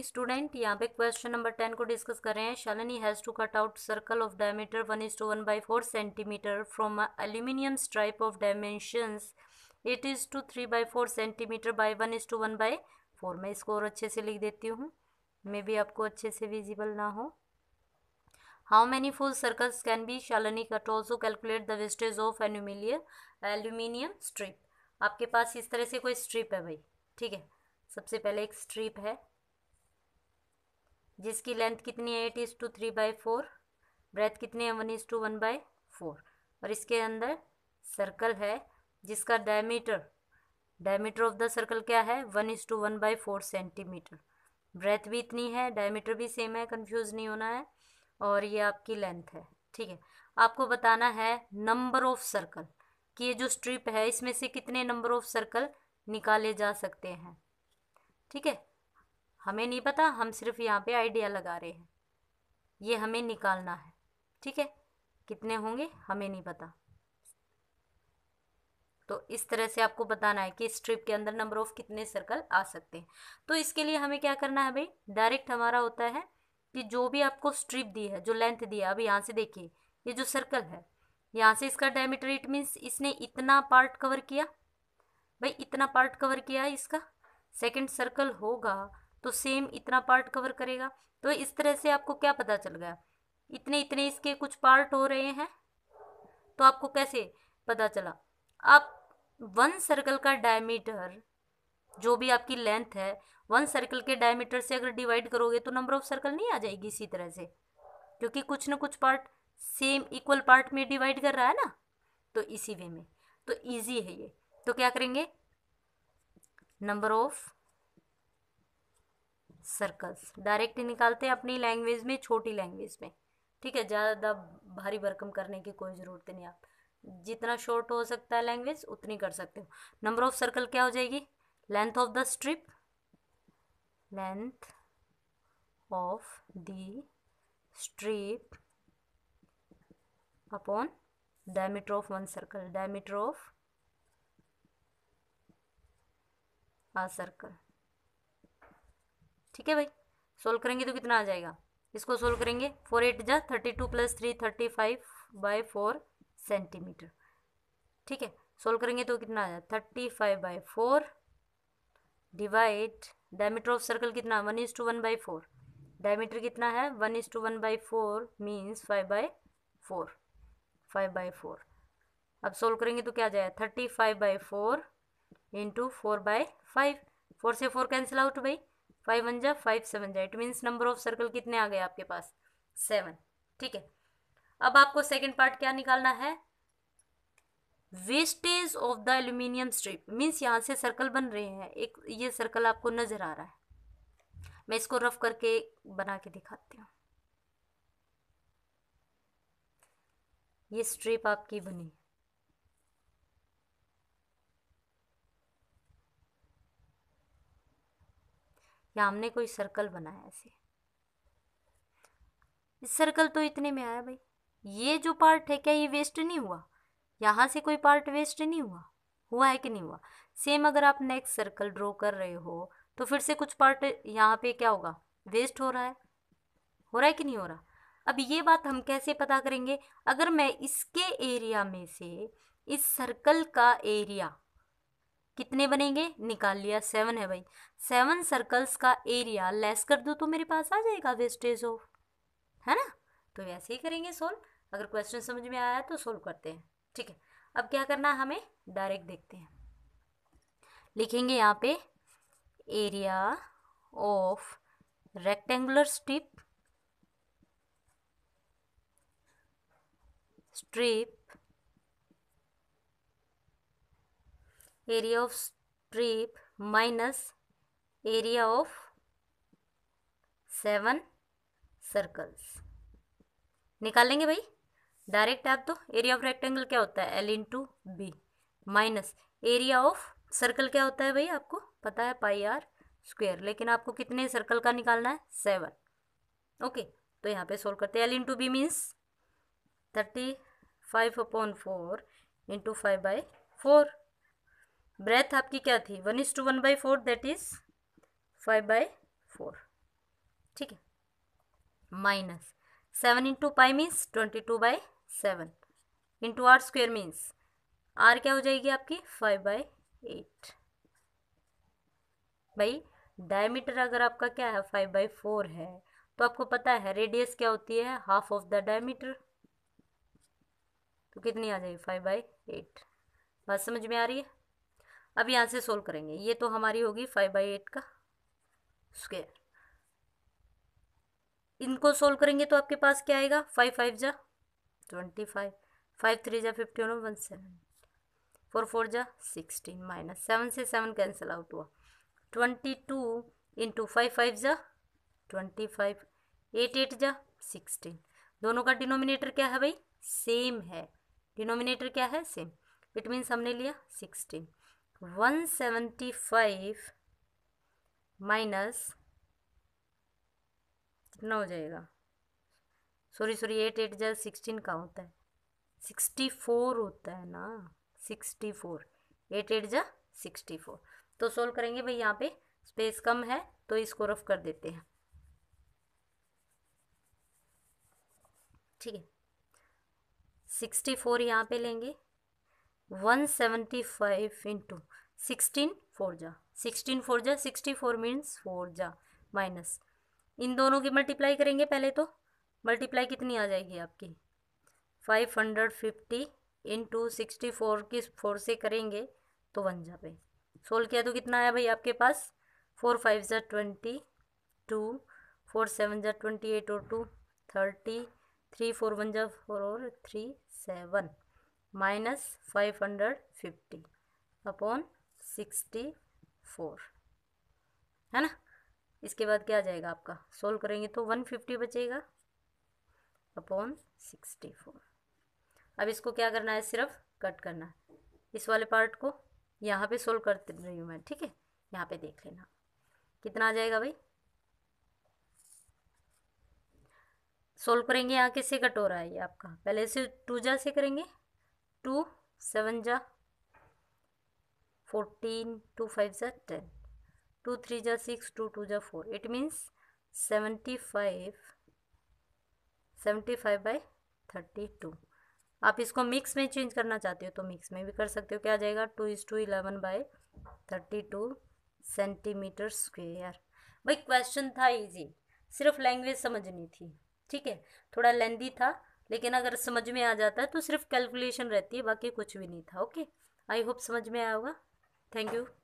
student यहाँ पे question number ten को डिस्कस कर रहे हैं Shalini has to cut out circle of diameter one is to one by four centimetre from aluminium stripe of dimension eight is to three by four centimetre by one is to one by four मैं इसको और अच्छे से लिख देती हूँ may be आपको अच्छे से विजिबल ना हो how many full circles can be Shalini cut also calculate the wastage of aluminium aluminium strip आपके पास इस तरह से कोई स्ट्रिप है भाई ठीक है सबसे पहले एक स्ट्रिप है जिसकी लेंथ कितनी है eight is to three by four breadth कितनी है one is to one by four और इसके अंदर सर्कल है जिसका diameter diameter of the circle क्या है one is to one by four centimetre breadth भी इतनी है डायमीटर भी सेम है कंफ्यूज नहीं होना है और ये आपकी लेंथ है ठीक है आपको बताना है नंबर ऑफ सर्कल कि ये जो स्ट्रिप है इसमें से कितने नंबर ऑफ सर्कल निकाले जा सकते हैं ठीक है हमें नहीं पता हम सिर्फ यहाँ पे आइडिया लगा रहे हैं ये हमें निकालना है ठीक है कितने होंगे हमें नहीं पता तो इस तरह से आपको बताना है कि स्ट्रिप के अंदर नंबर ऑफ कितने सर्कल आ सकते हैं तो इसके लिए हमें क्या करना है भाई डायरेक्ट हमारा होता है कि जो भी आपको स्ट्रिप दी है जो लेंथ दी है अब यहाँ से देखिए ये जो सर्कल है यहाँ से इसका डायमीटर इट मीन्स इसने इतना पार्ट कवर किया भाई इतना पार्ट कवर किया है इसका सेकेंड सर्कल होगा तो सेम इतना पार्ट कवर करेगा तो इस तरह से आपको क्या पता चल गया इतने इतने इसके कुछ पार्ट हो रहे हैं तो आपको कैसे पता चला आप वन सर्कल का डायमीटर जो भी आपकी लेंथ है वन सर्कल के डायमीटर से अगर डिवाइड करोगे तो नंबर ऑफ सर्कल नहीं आ जाएगी इसी तरह से क्योंकि कुछ ना कुछ पार्ट सेम इक्वल पार्ट में डिवाइड कर रहा है ना तो इसी वे में तो इजी है ये तो क्या करेंगे नंबर ऑफ सर्कल्स डायरेक्ट निकालते हैं अपनी लैंग्वेज में छोटी लैंग्वेज में ठीक है ज़्यादा भारी भरकम करने की कोई ज़रूरत नहीं आप जितना शॉर्ट हो सकता है लैंग्वेज उतनी कर सकते हो नंबर ऑफ सर्कल क्या हो जाएगी length of the strip length of the strip upon diameter of one circle diameter of a circle ठीक है भाई सोल्व करेंगे तो कितना आ जाएगा इसको सोल्व करेंगे फोर एट जा thirty two plus three thirty five by four centimetre ठीक है सोल्व करेंगे तो कितना आ जाए thirty five by four divide diameter of circle कितना one is to one by four diameter कितना है one is to one by four means five by four five by four अब सोल्व करेंगे तो क्या आ जाएगा thirty five by four into four by five four से फोर कैंसिल आउट भाई फाइव वन जा फाइव सेवन जा it means number of circle कितने आ गए आपके पास सेवन ठीक है अब आपको सेकेंड पार्ट क्या निकालना है wastage of the aluminium strip means यहाँ से सर्कल बन रहे हैं एक ये सर्कल आपको नज़र आ रहा है मैं इसको रफ करके बना के दिखाती हूँ ये स्ट्रिप आपकी बनी या हमने कोई सर्कल बनाया ऐसे इस सर्कल तो इतने में आया भाई ये जो पार्ट है क्या ये वेस्ट नहीं हुआ यहाँ से कोई पार्ट वेस्ट नहीं हुआ हुआ है कि नहीं हुआ सेम अगर आप नेक्स्ट सर्कल ड्रॉ कर रहे हो तो फिर से कुछ पार्ट यहाँ पे क्या होगा वेस्ट हो रहा है हो रहा है कि नहीं हो रहा अब ये बात हम कैसे पता करेंगे अगर मैं इसके एरिया में से इस सर्कल का एरिया कितने बनेंगे निकाल लिया सेवन है भाई सेवन सर्कल्स का एरिया लेस कर दो तो मेरे पास आ जाएगा वेस्टेज ऑफ है ना तो वैसे ही करेंगे सोल्व अगर क्वेश्चन समझ में आया तो सोल्व करते हैं ठीक है अब क्या करना है हमें डायरेक्ट देखते हैं लिखेंगे यहाँ पे area of rectangular strip strip area of strip minus area of seven circles निकालेंगे भाई डायरेक्ट आप तो एरिया ऑफ रेक्टेंगल क्या होता है L into B minus area of circle क्या होता है भाई आपको पता है पाई आर स्क्वेयर लेकिन आपको कितने सर्कल का निकालना है सेवन ओके तो यहाँ पे सोल्व करते हैं L into B means thirty five upon four into five by four breadth आपकी क्या थी one is to one by four that is five by four ठीक है minus seven into pi means twenty two by seven into R square means R क्या हो जाएगी आपकी five by eight भाई डायमीटर अगर आपका क्या है फाइव बाई फोर है तो आपको पता है रेडियस क्या होती है हाफ ऑफ द डायमीटर तो कितनी आ जाएगी फाइव बाई एट बात समझ में आ रही है अब यहाँ से सोल्व करेंगे ये तो हमारी होगी फाइव बाई एट का स्क्वेयर इनको सोल्व करेंगे तो आपके पास क्या आएगा फाइव फाइव जा ट्वेंटी फाइव फाइव थ्री जा fifty one one seven four four जा सिक्सटीन माइनस सेवन से सेवन कैंसिल आउट हुआ twenty two into five five जा ट्वेंटी फाइव एट एट जा सिक्सटीन दोनों का डिनोमिनेटर क्या है भाई सेम है डिनोमिनेटर क्या है सेम इट मीन्स हमने लिया sixteen one seventy five minus कितना हो जाएगा सॉरी सॉरी एट एट जैसे सिक्सटीन का होता है सिक्सटी फोर होता है ना सिक्सटी फोर एट एट जा सिक्सटी फोर तो सोल्व करेंगे भाई यहाँ पे स्पेस कम है तो इसको रफ कर देते हैं ठीक है सिक्सटी फोर यहाँ पे लेंगे one seventy five into sixteen four जा सिक्सटीन फोर जा सिक्सटी फोर मीन्स फोर जा माइनस इन दोनों की मल्टीप्लाई करेंगे पहले तो मल्टीप्लाई कितनी आ जाएगी आपकी five hundred fifty into sixty four की फोर से करेंगे तो वन जा पे सोल्व किया तो कितना आया भाई आपके पास फोर फाइव ज़ा ट्वेंटी टू फोर सेवन ज़ा ट्वेंटी एट और two thirty three four one ज़ा फोर और three seven minus five hundred fifty upon sixty four है ना इसके बाद क्या आ जाएगा आपका सोल्व करेंगे तो वन फिफ्टी बचेगा अपॉन सिक्सटी फोर अब इसको क्या करना है सिर्फ कट करना है इस वाले पार्ट को यहाँ पे सोल्व कर रही हूँ मैं ठीक है यहाँ पे देख लेना कितना आ जाएगा भाई सोल्व करेंगे यहाँ किससे कट हो रहा है ये आपका पहले से टू जा से करेंगे टू सेवन जा फोर्टीन टू फाइव जा टेन टू थ्री जा सिक्स टू टू जा four it means seventy five seventy five by thirty two आप इसको मिक्स में चेंज करना चाहते हो तो मिक्स में भी कर सकते हो क्या आ जाएगा two is two eleven by thirty two centimetre square भाई क्वेश्चन था इजी सिर्फ लैंग्वेज समझनी थी ठीक है थोड़ा लेंदी था लेकिन अगर समझ में आ जाता है तो सिर्फ कैलकुलेशन रहती है बाकी कुछ भी नहीं था ओके आई होप समझ में आया होगा थैंक यू